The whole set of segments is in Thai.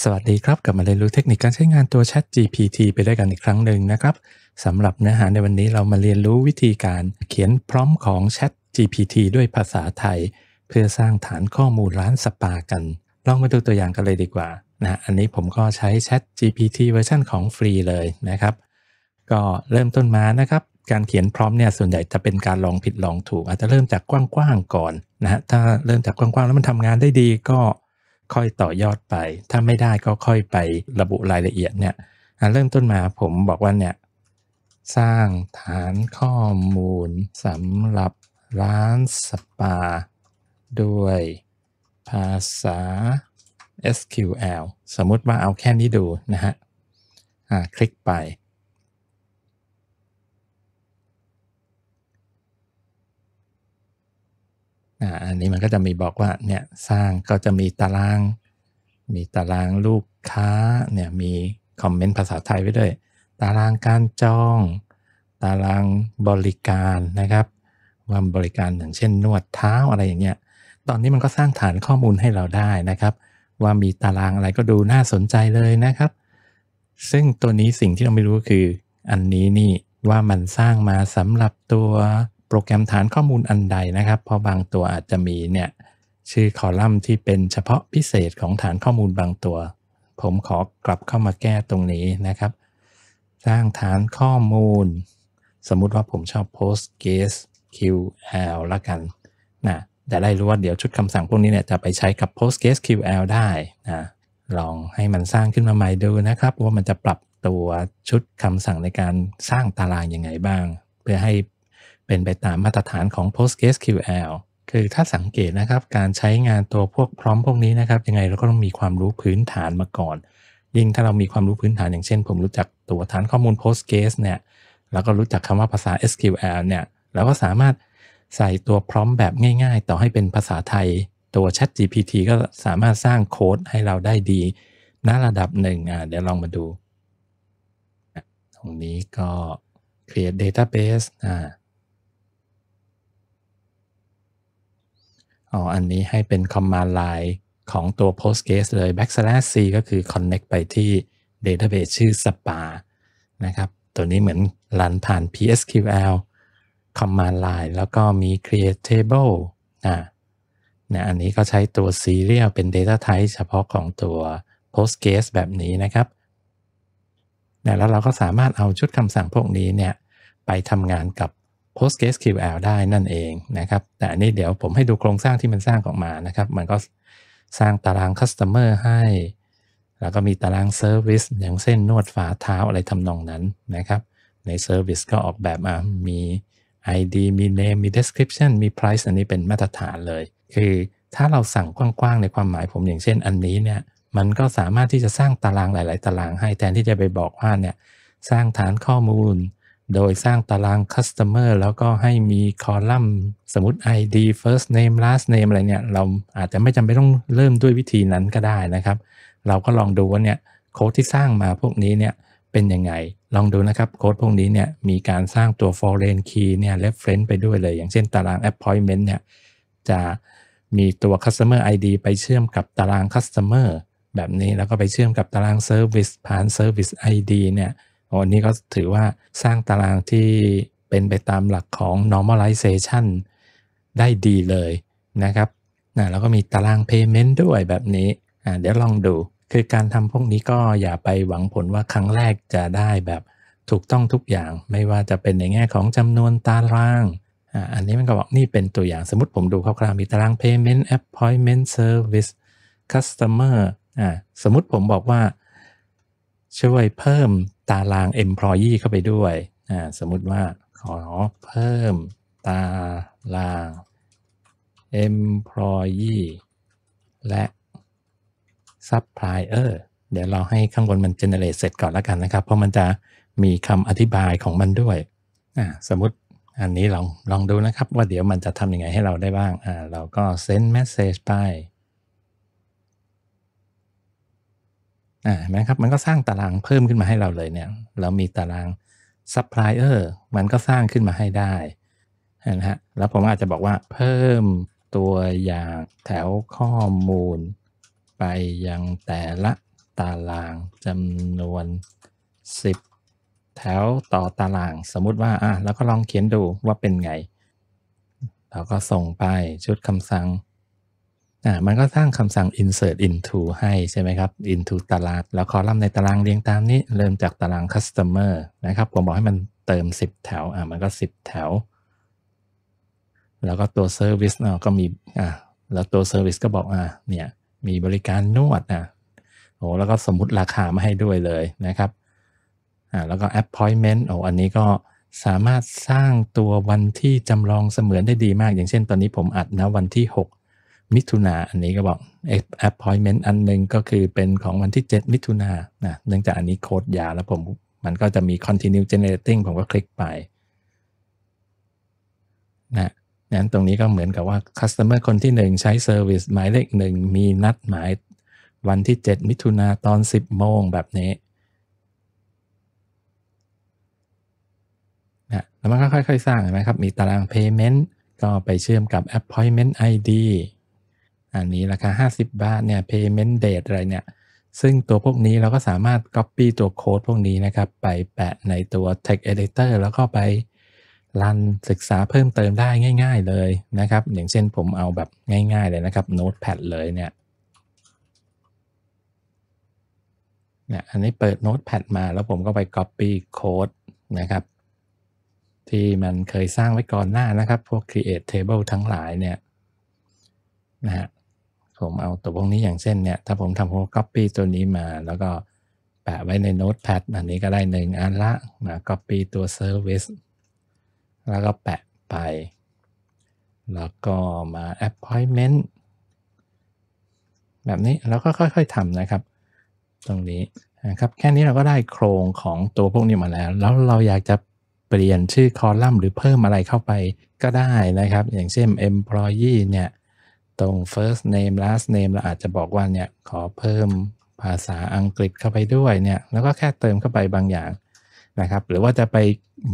สวัสดีครับกลับมาเรียนรู้เทคนิคการใช้งานตัว Chat GPT ไปด้วยกันอีกครั้งหนึ่งนะครับสำหรับเนื้อหาในวันนี้เรามาเรียนรู้วิธีการเขียนพร้อมของ Chat GPT ด้วยภาษาไทย เพื่อสร้างฐานข้อมูลร้านสปากัน ลองมาดูตัวอย่างกันเลยดีกว่านะอันนี้ผมก็ใช้ Chat GPT เวอร์ชันของฟรีเลยนะครับ ก็เริ่มต้นมานะครับการเขียนพร้อมเนี่ยส่วนใหญ่จะเป็นการลองผิดลองถูก อาจจะเริ่มจากกว้างๆก่อนนะฮะถ้าเริ่มจากกว้างๆแล้วมันทำงานได้ดีก็ค่อยต่อยอดไป ถ้าไม่ได้ก็ค่อยไประบุรายละเอียดเนี่ยเริ่มต้นมาผมบอกว่าเนี่ยสร้างฐานข้อมูลสำหรับร้านสปาด้วยภาษา SQL สมมติว่าเอาแค่นี้ดูนะฮะคลิกไปอันนี้มันก็จะมีบอกว่าเนี่ยสร้างก็จะมีตาราง มีตารางลูกค้าเนี่ยมีคอมเมนต์ภาษาไทยไว้ด้วย ตารางการจอง ตารางบริการนะครับว่าบริการอย่างเช่น นวดเท้าอะไรอย่างเงี้ยตอนนี้มันก็สร้างฐานข้อมูลให้เราได้นะครับ ว่ามีตารางอะไรก็ดูน่าสนใจเลยนะครับ ซึ่งตัวนี้สิ่งที่เราไม่รู้คืออันนี้นี่ว่ามันสร้างมาสำหรับตัวโปรแกรมฐานข้อมูลอันใดนะครับ เพราะบางตัวอาจจะมีเนี่ยชื่อคอลัมน์ที่เป็นเฉพาะพิเศษของฐานข้อมูลบางตัว ผมขอกลับเข้ามาแก้ตรงนี้นะครับ สร้างฐานข้อมูล สมมุติว่าผมชอบ post g u e s ql ละกันนะ จะได้รู้ว่าเดี๋ยวชุดคำสั่งพวกนี้เนี่ยจะไปใช้กับ post g u e s ql ได้นะ ลองให้มันสร้างขึ้นมาใหม่ดูนะครับ ว่ามันจะปรับตัวชุดคำสั่งในการสร้างตารางยังไงบ้าง เพื่อให้เป็นไปตามมาตรฐานของ PostgreSQL คือถ้าสังเกตนะครับการใช้งานตัวพวกพร้อมพวกนี้นะครับ ยังไงเราก็ต้องมีความรู้พื้นฐานมาก่อน ยิ่งถ้าเรามีความรู้พื้นฐานอย่างเช่นผมรู้จักตัวฐานข้อมูล Postgres เนี่ยแล้วก็รู้จักคำว่าภาษา SQL เนี่ยเราก็สามารถใส่ตัวพร้อมแบบง่ายๆ ต่อให้เป็นภาษาไทย ตัว Chat GPT ก็สามารถสร้างโค้ด ให้เราได้ดีณระดับหนึ่งอ่าเดี๋ยวลองมาดู ตรงนี้ก็ create database อ่าอ๋ออันนี้ให้เป็น command line ของตัว Postgres เลย backslash c ก็คือ connect ไปที่ database ชื่อ spa นะครับ ตัวนี้เหมือนรันผ่าน psql command line แล้วก็มี create table นะนะอันนี้ก็ใช้ตัว serial เป็น data type เฉพาะของตัว Postgres แบบนี้นะครับนะแล้วเราก็สามารถเอาชุดคำสั่งพวกนี้เนี่ยไปทำงานกับ PostgreSQL ได้นั่นเองนะครับ แต่อันนี้เดี๋ยวผมให้ดูโครงสร้างที่มันสร้างออกมานะครับ มันก็สร้างตาราง Customer ให้ แล้วก็มีตาราง Service อย่างเช่นนวดฝ่าเท้าอะไรทำนองนั้นนะครับ ใน Service ก็ออกแบบมามี ID มี Name มี Description มี Price อันนี้เป็นมาตรฐานเลย คือถ้าเราสั่งกว้างๆ ในความหมายผมอย่างเช่นอันนี้เนี่ยมันก็สามารถที่จะสร้างตารางหลายๆ ตารางให้แทนที่จะไปบอกว่าเนี่ยสร้างฐานข้อมูลโดยสร้างตาราง Customer แล้วก็ให้มีคอลัมน์สมมติ ID first name last name อะไรเนี่ยเราอาจจะไม่จำเป็นต้องเริ่มด้วยวิธีนั้นก็ได้นะครับ เราก็ลองดูว่าเนี่ยโค้ดที่สร้างมาพวกนี้เนี่ยเป็นยังไงลองดูนะครับโค้ดพวกนี้เนี่ยมีการสร้างตัว foreign key เนี่ย reference ไปด้วยเลย อย่างเช่นตาราง appointment เนี่ยจะมีตัว customer ID ไปเชื่อมกับตาราง customer แบบนี้แล้วก็ไปเชื่อมกับตาราง service ผ่าน service ID เนี่ยวันนี้ก็ถือว่าสร้างตารางที่เป็นไปตามหลักของ normalization ได้ดีเลยนะครับนะแล้วก็มีตาราง payment ด้วยแบบนี้ เดี๋ยวลองดู คือการทำพวกนี้ก็อย่าไปหวังผลว่าครั้งแรกจะได้แบบถูกต้องทุกอย่าง ไม่ว่าจะเป็นในแง่ของจำนวนตารางออันนี้มันก็บอกนี่เป็นตัวอย่างสมมติผมดูคร่าวๆ มีตาราง payment appointment service customer อ่าสมมติผมบอกว่า ช่วยเพิ่มตาราง employee เข้าไปด้วย สมมุติว่าขอเพิ่มตาราง employee และ supplier เดี๋ยวเราให้ข้างบนมัน generate เสร็จก่อนแล้วกันนะครับ เพราะมันจะมีคำอธิบายของมันด้วย สมมติอันนี้ลองลองดูนะครับ ว่าเดี๋ยวมันจะทำยังไงให้เราได้บ้าง เราก็ send message ไปอ่าไหมครับ มันก็สร้างตารางเพิ่มขึ้นมาให้เราเลยเนี่ย เรามีตารางซัพพลายเออร์ มันก็สร้างขึ้นมาให้ได้นะฮะ แล้วผมอาจจะบอกว่าเพิ่มตัวอย่างแถวข้อมูล ไปยังแต่ละตารางจำนวน 10 แถวต่อตาราง สมมุติว่า อ่ะแล้วก็ลองเขียนดูว่าเป็นไง เราก็ส่งไปชุดคำสั่งอ่ามันก็สร้างคำสั่ง insert into ให้ใช่ไหมครับ into ตารางแล้วคอลัมน์ในตารางเรียงตามนี้ เริ่มจากตาราง customer นะครับผมบอกให้มันเติม 10 แถวอ่ามันก็10 แถว แล้วก็ตัว service เนาะก็มีอ่าแล้วตัว service ก็บอกอ่าเนี่ยมีบริการนวดอ่ะโอ้แล้วก็สมมติราคามาให้ด้วยเลยนะครับอ่าแล้วก็ appointment โอ้ อันนี้ก็สามารถสร้างตัววันที่จำลองเสมือนได้ดีมาก อย่างเช่นตอนนี้ผมอัดนะวันที่ 6มิถุนาอันนี้ก็บอก appointment อันหนึ่งก็คือเป็นของวันที่ 7 มิถุนานะเนื่องจากอันนี้โค้ดยาแล้วผม มันก็จะมี continue generating ผมก็คลิกไปนะนั้นตรงนี้ก็เหมือนกับว่า customer คนที่ 1 ใช้ service หมายเลขหนึ่งมีนัดหมายวันที่ 7 มิถุนาตอน 10 โมงแบบนี้นะแล้วมันก็ค่อยๆ สร้างใช่ไหมครับ มีตาราง payment ก็ไปเชื่อมกับ appointment ID อันนี้ราคา 50 บาท เนี่ย payment date อะไรเนี่ย ซึ่งตัวพวกนี้เราก็สามารถ copy ตัวโค้ดพวกนี้นะครับ ไปแปะในตัว text editor แล้วก็ไปรันศึกษาเพิ่มเติมได้ง่ายๆเลยนะครับ อย่างเช่นผมเอาแบบง่ายๆเลยนะครับ Notepad เลยเนี่ย เนี่ย อันนี้เปิด Notepad มาแล้วผมก็ไป Copy โค้ดนะครับ ที่มันเคยสร้างไว้ก่อนหน้านะครับ พวก Create Table ทั้งหลายเนี่ยนะฮะผมเอาตัวพวกนี้อย่างเช่นเนี่ยถ้าผมทำโฮม c ปี้ตัวนี้มา แล้วก็แปะไว้ในโน้ตแพดอันนี้ก็ได้หนึ่งอันละนะ c ปี้ตัว Service แล้วก็แปะไป แล้วก็มา Appointment แบบนี้ เราก็ค่อย ๆทำนะครับ ตรงนี้นะครับ แค่นี้เราก็ได้โครงของตัวพวกนี้มาแล้ว แล้วเราอยากจะเปลี่ยนชื่อคอลัมน์หรือเพิ่มอะไรเข้าไปก็ได้นะครับ อย่างเช่น employee เนี่ยตรง first name last name เราอาจจะบอกว่าเนี่ยขอเพิ่มภาษาอังกฤษเข้าไปด้วยเนี่ย แล้วก็แค่เติมเข้าไปบางอย่างนะครับ หรือว่าจะไป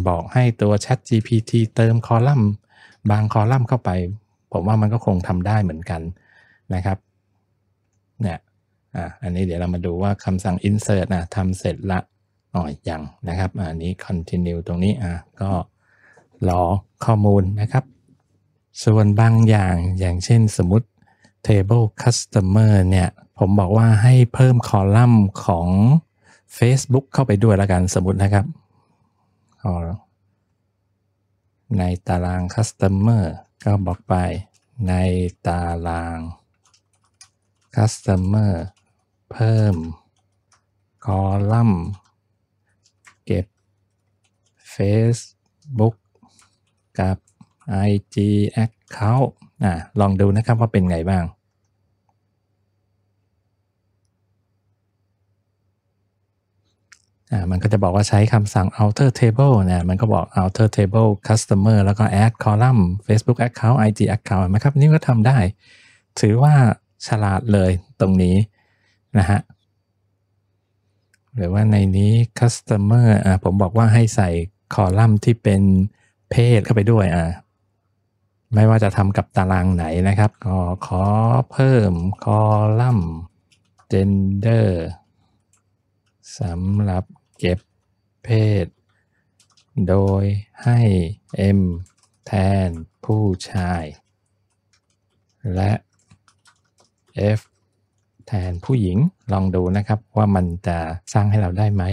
บอกให้ตัว Chat GPT เติมคอลัมน์ บางคอลัมน์เข้าไป ผมว่ามันก็คงทำได้เหมือนกันนะครับ เนี่ยอ่ะอันนี้เดี๋ยวเรามาดูว่าคำสั่ง insert นะทำเสร็จละอ๋อยังนะครับอันนี้ continue ตรงนี้อ่ะก็รอข้อมูลนะครับส่วนบางอย่างอย่างเช่นสมมติ Table Customer เนี่ยผมบอกว่าให้เพิ่มคอลัมน์ของ Facebook เข้าไปด้วยละกันสมมตินะครับในตาราง Customer ก็บอกไปในตาราง Customer เพิ่มคอลัมน์เก็บ Facebook กับ IG Account อ่ะลองดูนะครับว่าเป็นไงบ้างอ่ามันก็จะบอกว่าใช้คำสั่ง outer table นะมันก็บอก outer table customer แล้วก็ add column Facebook account IG account นะครับนี่ก็ทำได้ ถือว่าฉลาดเลยตรงนี้นะฮะ หรือว่าในนี้ customer อ่าผมบอกว่าให้ใส่คอลัมน์ที่เป็นเพศเข้าไปด้วยอ่าไม่ว่าจะทำกับตารางไหนนะครับ ก็ขอเพิ่มคอลัมน์ gender สำหรับเก็บเพศ โดยให้ M แทนผู้ชาย และ F แทนผู้หญิงลองดูนะครับว่ามันจะสร้างให้เราได้ไหม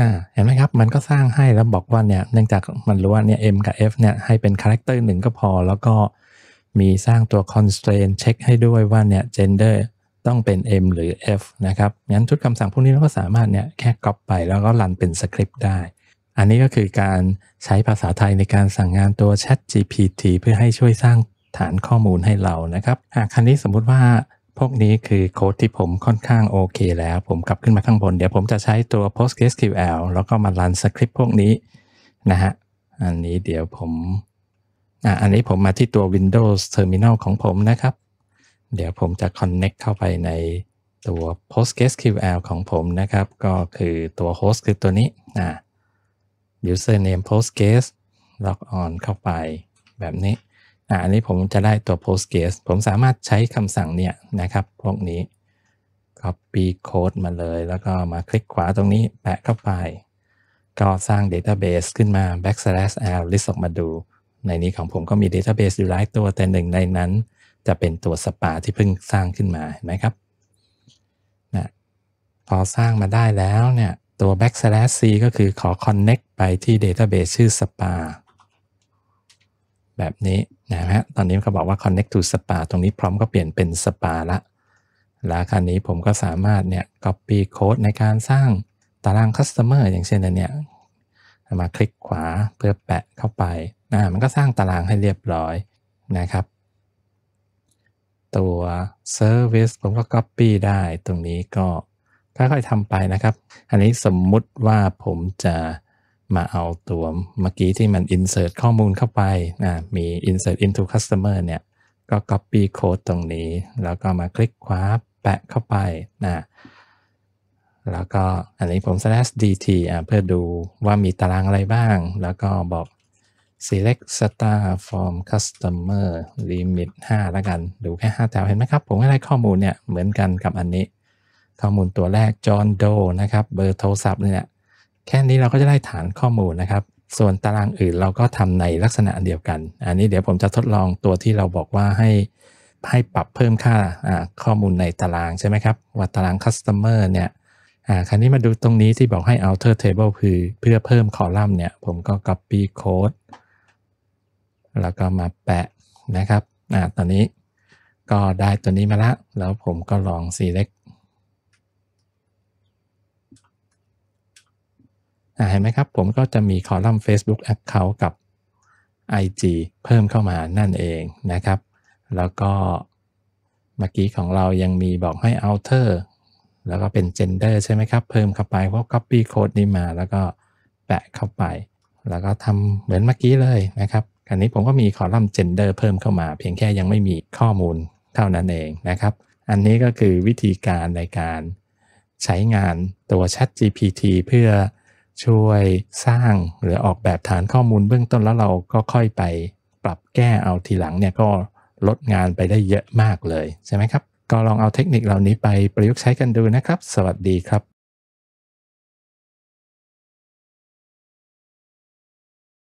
อ่าเห็นไหมครับ มันก็สร้างให้แล้วบอกว่าเนี่ยเนื่องจากมันรู้ว่าเนี่ย m กับ f เนี่ยให้เป็นคาแรคเตอร์หนึ่งก็พอแล้วก็มีสร้างตัว constraint เช็คให้ด้วยว่าเนี่ย gender ต้องเป็น m หรือ f นะครับงั้นชุดคำสั่งพวกนี้เราก็สามารถเนี่ยแค่ก๊อปไปแล้วก็รันเป็นสคริปต์ได้ อันนี้ก็คือการใช้ภาษาไทยในการสั่งงานตัว Chat GPT เพื่อให้ช่วยสร้างฐานข้อมูลให้เรานะครับหากคันนี้สมมุติว่าพวกนี้คือโค้ดที่ผมค่อนข้างโอเคแล้วผมกลับขึ้นมาข้างบนเดี๋ยวผมจะใช้ตัว PostgreSQL แล้วก็มารันสคริปต์พวกนี้นะฮะอันนี้เดี๋ยวผมอ่ะอันนี้ผมมาที่ตัว Windows Terminal ของผมนะครับ เดี๋ยวผมจะ connect เข้าไปในตัว PostgreSQL ของผมนะครับ ก็คือตัว host คือตัวนี้อ่ะ username postgres log on เข้าไปแบบนี้อันนี้ผมจะได้ตัว Postgres ผมสามารถใช้คำสั่งเนี่ยนะครับ พวกนี้ copy code มาเลย แล้วก็มาคลิกขวาตรงนี้แปะเข้าไป ก็สร้าง database ขึ้นมา backslash l list ออกมาดู ในนี้ของผมก็มี database อยู่หลายตัวแต่หนึ่งในนั้น จะเป็นตัวสปา ที่เพิ่งสร้างขึ้นมา เห็นไหมครับนะพอสร้างมาได้แล้วเนี่ยตัว backslash c ก็คือขอ connect ไปที่ database ชื่อ spa แบบนี้นะฮะ ตอนนี้เขาบอกว่า connect to spa ตรงนี้พร้อมก็เปลี่ยนเป็น spa ละแล้วคราวนี้ผมก็สามารถเนี่ย copy code ในการสร้างตาราง customer อย่างเช่นเนี่ยมาคลิกขวาเพื่อแปะเข้าไปนะมันก็สร้างตารางให้เรียบร้อยนะครับ ตัว service ผมก็ copy ได้ตรงนี้ก็ค่อยๆทำไปนะครับอันนี้สมมุติว่าผมจะมาเอาตัวเมื่อกี้ที่มัน insert ข้อมูลเข้าไปนะ มี insert into customer เนี่ย ก็ copy code ตรงนี้ แล้วก็มาคลิกคว้าแปะเข้าไปนะ แล้วก็อันนี้ผม slash dt อ่ะเพื่อดูว่ามีตารางอะไรบ้าง แล้วก็บอก select star from customer limit 5แล้วกัน ดูแค่ 5แถวเห็นไหมครับ ผมให้ได้ข้อมูลเนี่ยเหมือนกันกับอันนี้ ข้อมูลตัวแรก John Doe นะครับ เบอร์โทรศัพท์เนี่ยแค่นี้เราก็จะได้ฐานข้อมูลนะครับ ส่วนตารางอื่นเราก็ทำในลักษณะเดียวกัน อันนี้เดี๋ยวผมจะทดลองตัวที่เราบอกว่าให้ให้ปรับเพิ่มค่าข้อมูลในตารางใช่ไหมครับ ว่าตาราง customer เนี่ยคราวนี้มาดูตรงนี้ที่บอกให้ outer table คือเพื่อเพิ่มคอลัมน์เนี่ย ผมก็ copy code แล้วก็มาแปะนะครับอตอนนี้ก็ได้ตัวนี้มาละ แล้วผมก็ลอง select เห็นไหมครับผมก็จะมีคอลัมน์ Facebook Account กับ IG เพิ่มเข้ามานั่นเองนะครับ แล้วก็เมื่อกี้ของเรายังมีบอกให้ o u t e r แล้วก็เป็น gender ใช่ไหมครับเพิ่มเข้าไปเพราะ copy code นี้มา แล้วก็แปะเข้าไป แล้วก็ทำเหมือนเมื่อกี้เลยนะครับอันนี้ผมก็มีคอลัมน์ gender เพิ่มเข้ามา เพียงแค่ยังไม่มีข้อมูลเท่านั้นเองนะครับ อันนี้ก็คือวิธีการในการใช้งานตัว Chat GPT เพื่อช่วยสร้างหรือออกแบบฐานข้อมูลเบื้องต้นแล้วเราก็ค่อยไปปรับแก้เอาทีหลังเนี่ยก็ลดงานไปได้เยอะมากเลย ใช่ไหมครับ ก็ลองเอาเทคนิคเหล่านี้ไปประยุกต์ใช้กันดูนะครับ สวัสดีครับ